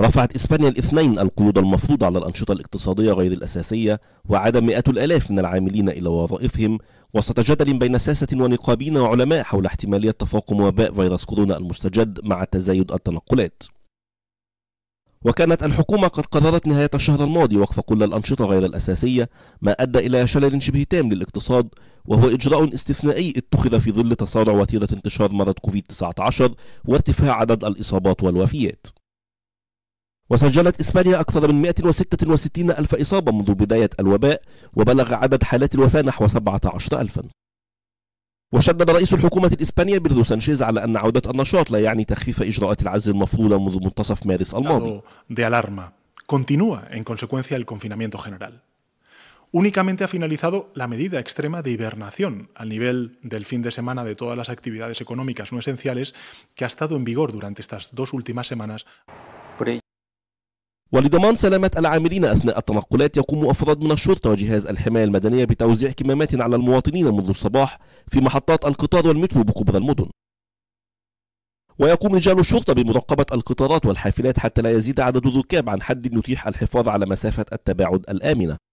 رفعت إسبانيا الاثنين القيود المفروضة على الأنشطة الاقتصادية غير الأساسية وعاد مئات الآلاف من العاملين إلى وظائفهم وسط جدل بين ساسة ونقابين وعلماء حول احتمالية تفاقم وباء فيروس كورونا المستجد مع تزايد التنقلات وكانت الحكومة قد قررت نهاية الشهر الماضي وقف كل الأنشطة غير الأساسية ما أدى إلى شلل شبه تام للاقتصاد وهو إجراء استثنائي اتخذ في ظل تصارع وتيرة انتشار مرض كوفيد-19 وارتفاع عدد الإصابات والوفيات وسجلت إسبانيا أكثر من 166 ألف إصابة منذ بداية الوباء وبلغ عدد حالات الوفاة نحو 17 ألفا وشدد رئيس الحكومة الإسبانية بيردو سانشيز على أن عودة النشاط لا يعني تخفيف إجراءات العزل المفروضة منذ منتصف مارس الماضي continúa en consecuencia el confinamiento general. Únicamente ha finalizado la medida extrema de hibernación al nivel del fin de semana de todas las actividades económicas no esenciales que ha estado en vigor durante estas dos últimas semanas. ولضمان سلامة العاملين أثناء التنقلات يقوم أفراد من الشرطة وجهاز الحماية المدنية بتوزيع كمامات على المواطنين منذ الصباح في محطات القطار والمترو بكبرى المدن ويقوم رجال الشرطة بمراقبة القطارات والحافلات حتى لا يزيد عدد الركاب عن حد يتيح الحفاظ على مسافة التباعد الآمنة